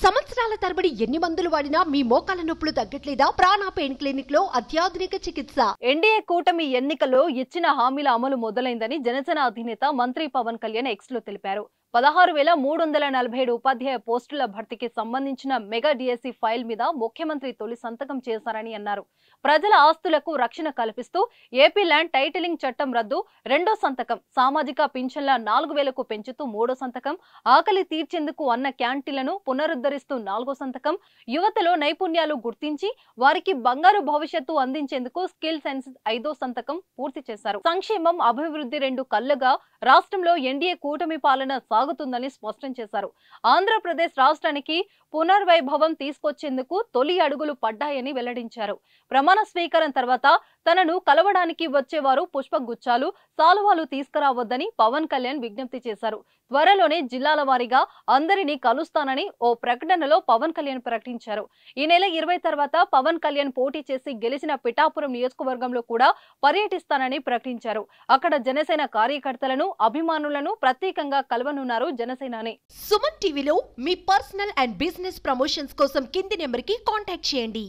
Someone సంవత్సరాల తరబడి ఎన్ని మందులు వాడినా మీ మోకాల నొప్పులు తగ్గట్లేదా ప్రాణ పెయిన్ క్లినిక్ లో అత్యాధునిక చికిత్స ఎన్డీఏ కూటమి ఎన్నికల్లో ఇచ్చిన హామీల అమలు మొదలైందని జనసేన అధినేత మంత్రి పవన్ కళ్యాణ్ ఎక్స్ లో తెలిపారు పదహారు వేల మూడు వందల నలభై ఏడు ఉపాధ్యాయ పోస్టుల భర్తీకి సంబంధించిన మెగా డిఎస్సి ఫైల్ మీద ముఖ్యమంత్రి తొలి సంతకం చేశారని అన్నారు ప్రజల ఆస్తులకు రక్షణ కల్పిస్తూ ఏపీ ల్యాండ్ టైటిలింగ్ చట్టం రద్దు రెండో సంతకం సామాజిక పింఛన్ల నాలుగు వేలకు పెంచుతూ మూడో సంతకం ఆకలి తీర్చేందుకు అన్న క్యాంటీన్లను పునరుద్ధరిస్తూ నాలుగో సంతకం యువతలో నైపుణ్యాలు గుర్తించి వారికి బంగారు భవిష్యత్తు అందించేందుకు స్కిల్ సెన్సెస్ ఐదో సంతకం పూర్తి చేశారు సంక్షేమం అభివృద్ధి రెండు కళ్ళుగా రాష్ట్రంలో ఎన్డీఏ కూటమి పాలన సాగుతుందని స్పష్టం చేశారు ఆంధ్రప్రదేశ్ రాష్ట్రానికి పునర్వైభవం తీసుకొచ్చేందుకు తొలి అడుగులు పడ్డాయని వెల్లడించారు ప్రమాణ స్వీకారం తర్వాత తనను కలవడానికి వచ్చేవారు పుష్పగుచ్చాలు సాలువాలు తీసుకురావద్దని పవన్ కళ్యాణ్ విజ్ఞప్తి చేశారు త్వరలోనే జిల్లాల వారీగా అందరినీ కలుస్తానని ఓ ప్రకటనలో పవన్ కళ్యాణ్ ప్రకటించారు ఈ నెల ఇరవై తర్వాత పవన్ కళ్యాణ్ పోటీ చేసి గెలిచిన పిఠాపురం నియోజకవర్గంలో కూడా పర్యటిస్తానని ప్రకటించారు అక్కడ జనసేన కార్యకర్తలను అభిమానులను ప్రత్యేకంగా కలవనున్నారు జనసేనని సుమన్ టీవీలో మీ పర్సనల్ అండ్ బిజినెస్ ప్రమోషన్స్ కోసం కింది నెంబర్ కి కాంటాక్ట్ చేయండి